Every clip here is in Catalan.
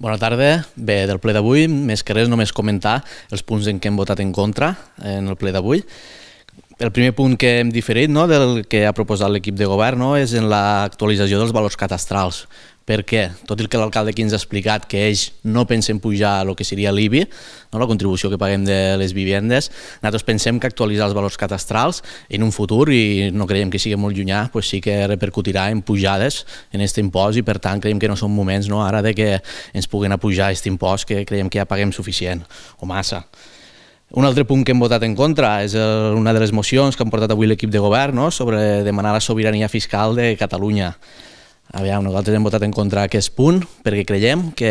Bona tarda. Bé, del ple d'avui, més que res, només comentar els punts en què hem votat en contra en el ple d'avui. El primer punt que hem diferit no, del que ha proposat l'equip de govern no, és en l'actualització dels valors catastrals. Per què? Tot i que l'alcalde aquí ens ha explicat que ells no pensen pujar el que seria l'IBI, no, la contribució que paguem de les vivendes, nosaltres pensem que actualitzar els valors catastrals en un futur, i no creiem que sigui molt llunyà, pues doncs sí que repercutirà en pujades en aquest impost i per tant creiem que no són moments no, ara de que ens puguin apujar aquest impost que creiem que ja paguem suficient o massa. Un altre punt que hem votat en contra és una de les mocions que han portat avui l'equip de govern no? sobre demanar la sobirania fiscal de Catalunya. Aviam, nosaltres hem votat en contra aquest punt perquè creiem que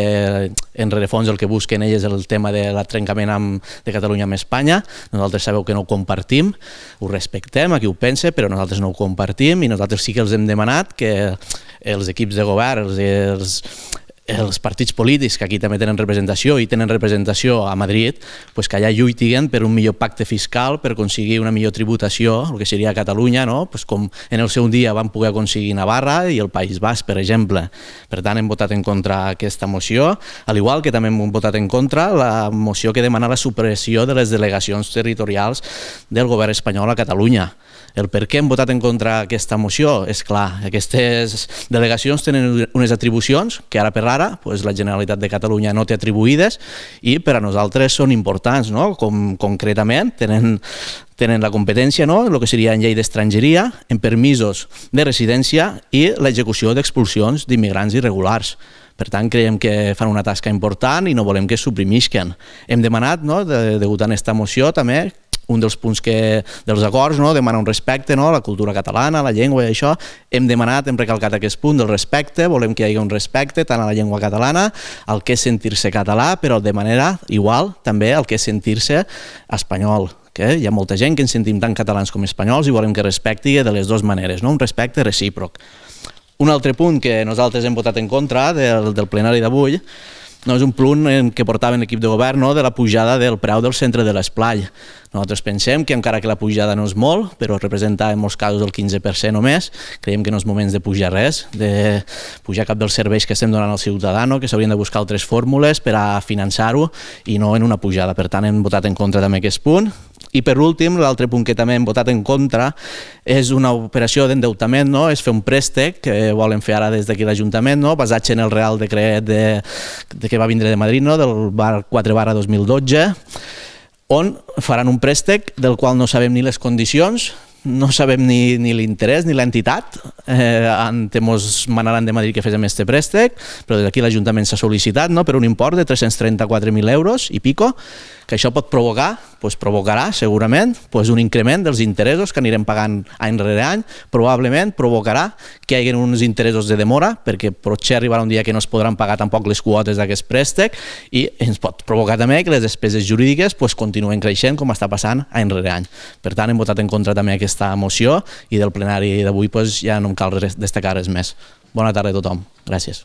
en rerefons el que busquen ells és el tema de l'atrencament amb, de Catalunya amb Espanya. Nosaltres sabeu que no ho compartim, ho respectem a qui ho pense, però nosaltres no ho compartim i nosaltres sí que els hem demanat que els equips de govern, els, els, els partits polítics que aquí també tenen representació i tenen representació a Madrid, pues que allà lluitiguen per un millor pacte fiscal, per aconseguir una millor tributació, el que seria a Catalunya, no? pues com en el seu dia van poder aconseguir Navarra i el País Basc, per exemple. Per tant, hem votat en contra aquesta moció, al igual que també hem votat en contra la moció que demana la supressió de les delegacions territorials del govern espanyol a Catalunya. El per què hem votat en contra aquesta moció? És clar, aquestes delegacions tenen unes atribucions que ara per ara ara pues, la Generalitat de Catalunya no té atribuïdes i per a nosaltres són importants, no? com concretament tenen, tenen la competència, no? el que seria en llei d'estrangeria, en permisos de residència i l'execució d'expulsions d'immigrants irregulars. Per tant, creiem que fan una tasca important i no volem que es suprimisquen. Hem demanat, no, de, degut a aquesta moció, també, un dels punts que, dels acords, no? demana un respecte no? a la cultura catalana, a la llengua i això. Hem demanat, hem recalcat aquest punt del respecte, volem que hi hagi un respecte tant a la llengua catalana, al que és sentir-se català, però de manera igual també al que és sentir-se espanyol que hi ha molta gent que ens sentim tant catalans com espanyols i volem que respecti de les dues maneres, no? un respecte recíproc. Un altre punt que nosaltres hem votat en contra del, del plenari d'avui no és un punt en portava l'equip de govern no, de la pujada del preu del centre de l'esplai. Nosaltres pensem que encara que la pujada no és molt, però representa en molts casos el 15% o més, creiem que no és moments de pujar res, de pujar cap dels serveis que estem donant al ciutadà, que s'haurien de buscar altres fórmules per a finançar-ho i no en una pujada. Per tant, hem votat en contra també aquest punt, i per últim, l'altre punt que també hem votat en contra és una operació d'endeutament, no? és fer un préstec que volen fer ara des d'aquí l'Ajuntament, no? basat en el Real Decret de, de que va vindre de Madrid, no? del bar 4 barra 2012, on faran un préstec del qual no sabem ni les condicions, no sabem ni, ni l'interès ni l'entitat. Eh, en mos manaran de Madrid que fes este préstec, però des d'aquí l'Ajuntament s'ha sol·licitat no? per un import de 334.000 euros i pico, que això pot provocar, pues, provocarà segurament, pues, un increment dels interessos que anirem pagant any rere any, probablement provocarà que hi hagi uns interessos de demora, perquè potser arribarà un dia que no es podran pagar tampoc les quotes d'aquest préstec i ens pot provocar també que les despeses jurídiques pues, continuen creixent com està passant any rere any. Per tant, hem votat en contra també aquest d'aquesta moció i del plenari d'avui pues, ja no em cal destacar res més. Bona tarda a tothom. Gràcies.